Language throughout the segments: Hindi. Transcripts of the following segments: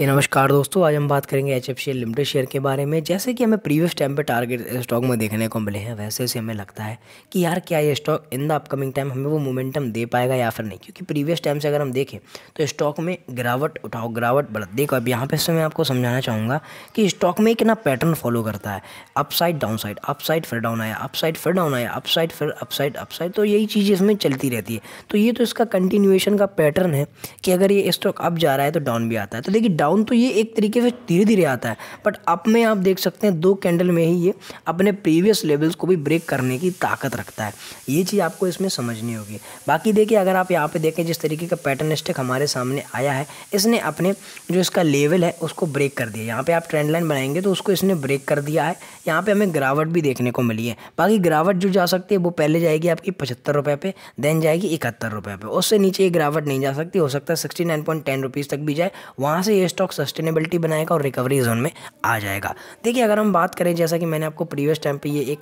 ये नमस्कार दोस्तों आज हम बात करेंगे एच एफ लिमिटेड शेयर के बारे में जैसे कि हमें प्रीवियस टाइम पे टारगेट स्टॉक में देखने को मिले हैं वैसे से हमें लगता है कि यार क्या ये stock in the upcoming time हमें वो मोमेंटम दे पाएगा या फिर नहीं क्योंकि प्रीवियस टाइम से अगर हम देखें तो स्टॉक में गिरावट उठाओ गिरावट बढ़ देखो अब यहाँ पर मैं आपको समझाना चाहूँगा कि स्टॉक में कितना पैटर्न फॉलो करता है अपसाइड डाउन साइड अपसाइड फिर डाउन आया अपसाइड फिर डाउन आया अपसाइड फिर अपसाइड अपसाइड तो यही चीज़ इसमें चलती रहती है तो ये तो इसका कंटिन्यूएशन का पैटर्न है कि अगर ये स्टॉक अप जा रहा है तो डाउन भी आता है तो देखिए डाउन तो ये एक तरीके से धीरे धीरे आता है बट अप में आप देख सकते हैं दो कैंडल में ही ये अपने प्रीवियस लेवल्स को भी ब्रेक करने की ताकत रखता है ये चीज़ आपको इसमें समझनी होगी बाकी देखिए अगर आप यहाँ पे देखें जिस तरीके का पैटर्न स्टेक हमारे सामने आया है इसने अपने जो इसका लेवल है उसको ब्रेक कर दिया यहाँ पर आप ट्रेंड लाइन बनाएंगे तो उसको इसने ब्रेक कर दिया है यहाँ पर हमें गिरावट भी देखने को मिली है बाकी गिरावट जो जा सकती है वो पहले जाएगी आपकी पचहत्तर रुपये पे देन जाएगी इकहत्तर रुपये पे उससे नीचे ये गिरावट नहीं जा सकती हो सकता है सिक्सटी नाइन तक भी जाए वहाँ से ये स्टॉक सस्टेनेबिलिटी बनाएगा और रिकवरी जोन में आ जाएगा देखिए अगर हम बात करें जैसा कि मैंने आपको प्रीवियस टाइम पे ये एक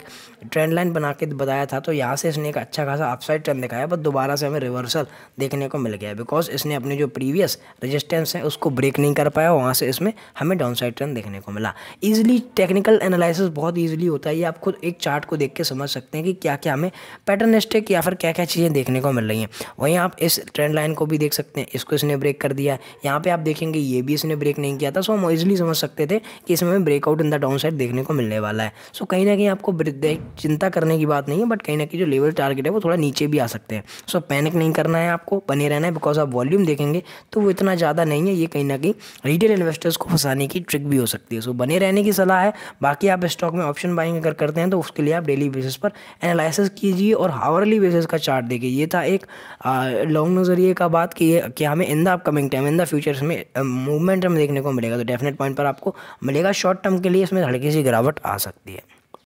ट्रेंड लाइन बना के बताया था तो यहाँ से इसने एक अच्छा खासा अपसाइड ट्रेंड दिखाया बट दोबारा से हमें रिवर्सल देखने को मिल गया बिकॉज इसने अपने जो प्रीवियस रजिस्टेंस है उसको ब्रेक नहीं कर पाया वहाँ से इसमें हमें डाउन साइड ट्रेंड देखने को मिला ईजिली टेक्निकल एनालिसिस बहुत ईजिली होता है ये आप खुद एक चार्ट को देख के समझ सकते हैं कि क्या क्या हमें पैटर्निस्टिक या फिर क्या क्या चीज़ें देखने को मिल रही हैं वहीं आप इस ट्रेंड लाइन को भी देख सकते हैं इसको इसने ब्रेक कर दिया यहाँ पे आप देखेंगे ये भी किसी ने ब्रेक नहीं किया था सो हम इजिली समझ सकते थे कि इसमें हमें breakout in the down side देखने को मिलने वाला है सो कहीं ना कहीं आपको चिंता करने की बात नहीं है बट कहीं ना कहीं जो लेवल टारगेट है वो थोड़ा नीचे भी आ सकते हैं सो पैनिक नहीं करना है आपको बने रहना है बिकॉज आप वॉल्यूम देखेंगे तो वो इतना ज़्यादा नहीं है ये कहीं ना कहीं रिटेल इन्वेस्टर्स को फंसाने की ट्रिक भी हो सकती है सो बने रहने की सलाह है बाकी आप स्टॉक में ऑप्शन बाइंग अगर करते हैं तो उसके लिए आप डेली बेसिस पर एनालिसिस कीजिए और हावरली बेसिस का चार्ट देखिए ये था एक लॉन्ग नज़रिए का बात कि कि हमें in the upcoming time in the futures में मूवमेंट मूवमेंट हमें देखने को मिलेगा तो डेफिनेट पॉइंट पर आपको मिलेगा शॉर्ट टर्म के लिए इसमें हल्की सी गिरावट आ सकती है